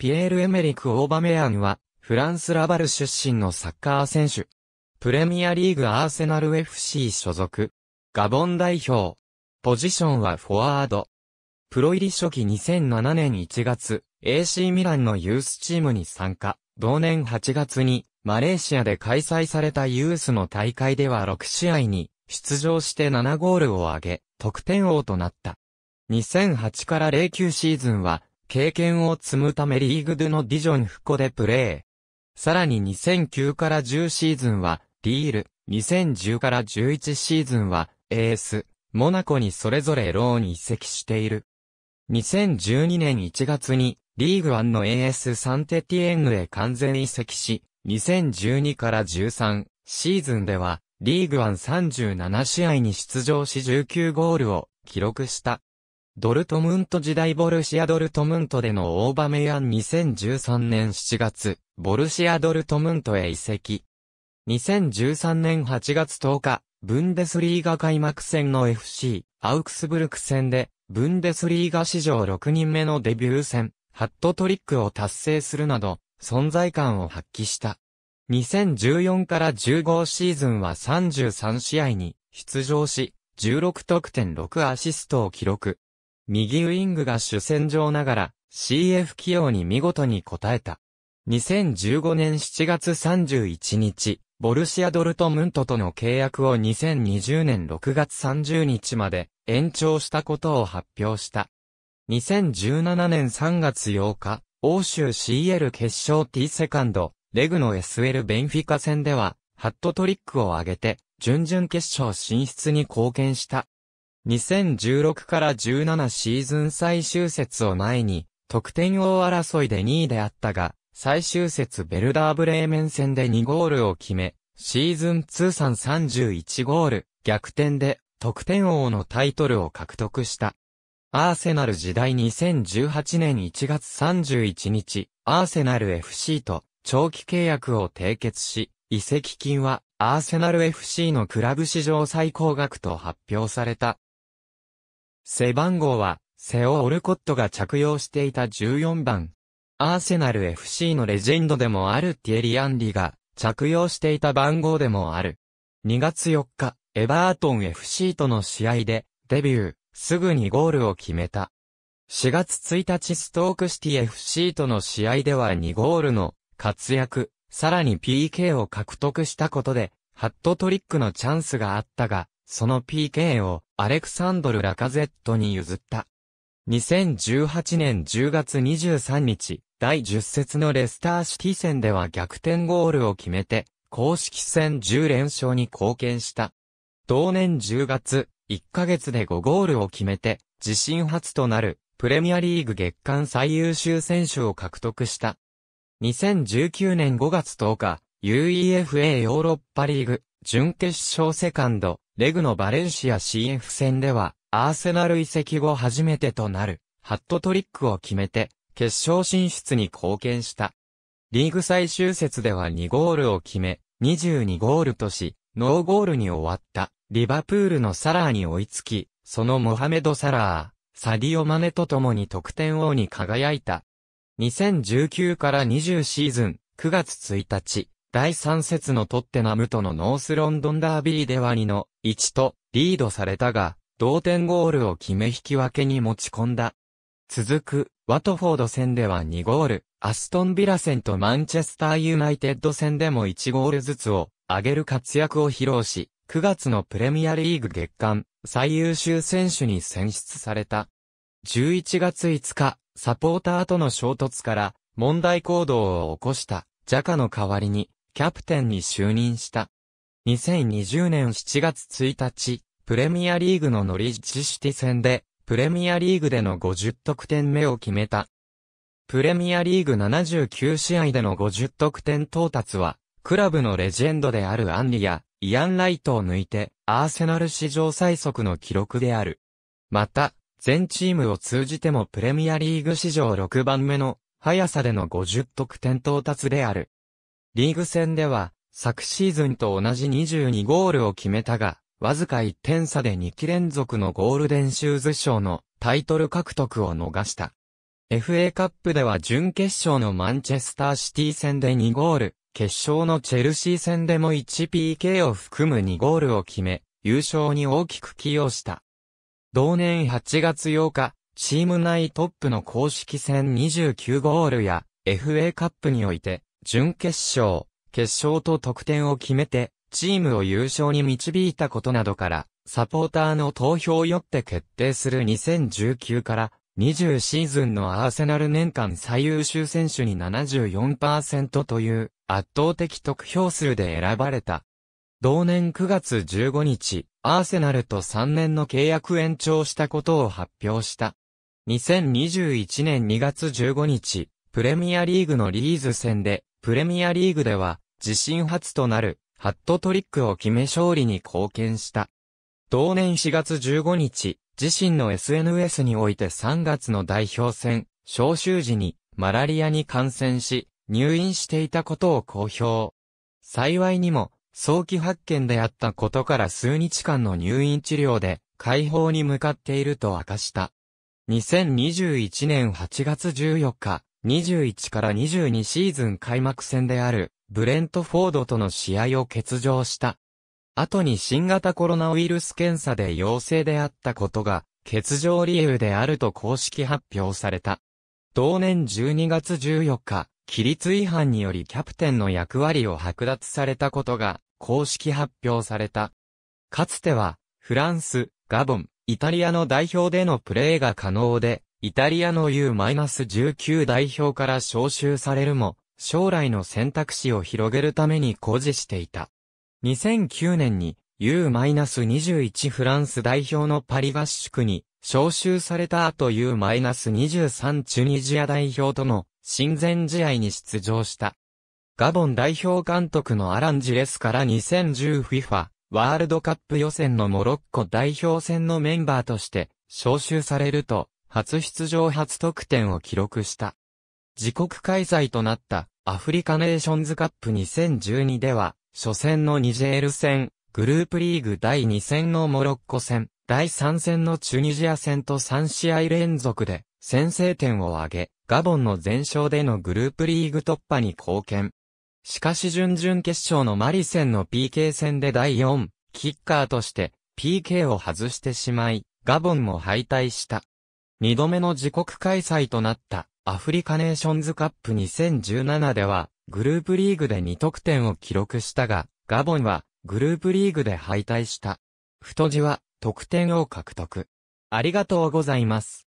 ピエール・エメリク・オーバメアンは、フランス・ラバル出身のサッカー選手。プレミアリーグ・アーセナル FC 所属。ガボン代表。ポジションはフォワード。プロ入り初期2007年1月、AC ミランのユースチームに参加。同年8月に、マレーシアで開催されたユースの大会では6試合に出場して7ゴールを挙げ、得点王となった。2008から09シーズンは経験を積むためリーグドゥのディジョンフコでプレー。さらに2009から10シーズンは、リール、2010から11シーズンは、エース、モナコにそれぞれローに移籍している。2012年1月に、リーグワンの AS サンテティエンヌへ完全移籍し、2012から13シーズンでは、リーグワン37試合に出場し19ゴールを記録した。ドルトムント時代ボルシアドルトムントでのオーバメヤン2013年7月、ボルシアドルトムントへ移籍。2013年8月10日、ブンデスリーガ開幕戦の FC、アウクスブルク戦で、ブンデスリーガ史上6人目のデビュー戦、ハットトリックを達成するなど、存在感を発揮した。2014から15シーズンは33試合に出場し、16得点6アシストを記録。右ウイングが主戦場ながら CF 起用に見事に応えた。2015年7月31日、ボルシア・ドルトムントとの契約を2020年6月30日まで延長したことを発表した。2017年3月8日、欧州 CL 決勝 T セカンド、レグの SL ベンフィカ戦では、ハットトリックを挙げて、準々決勝進出に貢献した。2016から17シーズン最終節を前に、得点王争いで2位であったが、最終節ベルダーブレーメン戦で2ゴールを決め、シーズン通算31ゴール、逆転で得点王のタイトルを獲得した。アーセナル時代2018年1月31日、アーセナル FC と長期契約を締結し、移籍金はアーセナル FC のクラブ史上最高額と発表された。背番号は、セオ・オルコットが着用していた14番。アーセナル FC のレジェンドでもあるティエリ・アンリが着用していた番号でもある。2月4日、エバートン FC との試合でデビュー、すぐにゴールを決めた。4月1日ストークシティ FC との試合では2ゴールの活躍、さらに PK を獲得したことで、ハットトリックのチャンスがあったが、その PK をアレクサンドル・ラカゼットに譲った。2018年10月23日、第10節のレスターシティ戦では逆転ゴールを決めて、公式戦10連勝に貢献した。同年10月、1ヶ月で5ゴールを決めて、自身初となる、プレミアリーグ月間最優秀選手を獲得した。2019年5月10日、UEFA ヨーロッパリーグ、準決勝セカンド、レグのバレンシア CF 戦では、アーセナル移籍後初めてとなる、ハットトリックを決めて、決勝進出に貢献した。リーグ最終節では2ゴールを決め、22ゴールとし、ノーゴールに終わった、リバプールのサラーに追いつき、そのモハメド・サラー、サディオ・マネと共に得点王に輝いた。2019から20シーズン、9月1日、第3節のトッテナムとのノースロンドンダービーでは2の1とリードされたが、同点ゴールを決め引き分けに持ち込んだ。続く、ワトフォード戦では2ゴール、アストンビラ戦とマンチェスターユナイテッド戦でも1ゴールずつを上げる活躍を披露し、9月のプレミアリーグ月間最優秀選手に選出された。11月5日、サポーターとの衝突から問題行動を起こしたジャカの代わりにキャプテンに就任した。2020年7月1日、プレミアリーグのノリッチシティ戦で、プレミアリーグでの50得点目を決めた。プレミアリーグ79試合での50得点到達は、クラブのレジェンドであるアンリや、イアン・ライトを抜いて、アーセナル史上最速の記録である。また、全チームを通じてもプレミアリーグ史上6番目の、速さでの50得点到達である。リーグ戦では、昨シーズンと同じ22ゴールを決めたが、わずか1点差で2期連続のゴールデンシューズ賞のタイトル獲得を逃した。FA カップでは準決勝のマンチェスターシティ戦で2ゴール、決勝のチェルシー戦でも 1PK を含む2ゴールを決め、優勝に大きく寄与した。同年8月8日、チーム内トップの公式戦29ゴールや FA カップにおいて準決勝、決勝と得点を決めて、チームを優勝に導いたことなどから、サポーターの投票よって決定する2019から20シーズンのアーセナル年間最優秀選手に74%という圧倒的得票数で選ばれた。同年9月15日、アーセナルと3年の契約延長したことを発表した。2021年2月15日、プレミアリーグのリーズ戦でプレミアリーグでは、自身初となる、ハットトリックを決め勝利に貢献した。同年4月15日、自身の SNS において3月の代表戦、招集時に、マラリアに感染し、入院していたことを公表。幸いにも、早期発見であったことから数日間の入院治療で、解放に向かっていると明かした。2021年8月14日、21から22シーズン開幕戦である、ブレントフォードとの試合を欠場した。後に新型コロナウイルス検査で陽性であったことが、欠場理由であると公式発表された。同年12月14日、規律違反によりキャプテンの役割を剥奪されたことが公式発表された。かつては、フランス、ガボン、イタリアの代表でのプレーが可能で、イタリアの U-19 代表から招集されるも、将来の選択肢を広げるために誇示していた。2009年に U-21 フランス代表のパリ合宿に招集された後 U-23 チュニジア代表との親善試合に出場した。ガボン代表監督のアランジレスから 2010FIFA ワールドカップ予選のモロッコ代表戦のメンバーとして招集されると初出場初得点を記録した。自国開催となったアフリカネーションズカップ2012では、初戦のニジェール戦、グループリーグ第2戦のモロッコ戦、第3戦のチュニジア戦と3試合連続で先制点を挙げ、ガボンの全勝でのグループリーグ突破に貢献。しかし準々決勝のマリ戦の PK 戦で第4、キッカーとして PK を外してしまい、ガボンも敗退した。2度目の自国開催となったアフリカネーションズカップ2017では、グループリーグで2得点を記録したが、ガボンはグループリーグで敗退した。太字は得点を獲得。ありがとうございます。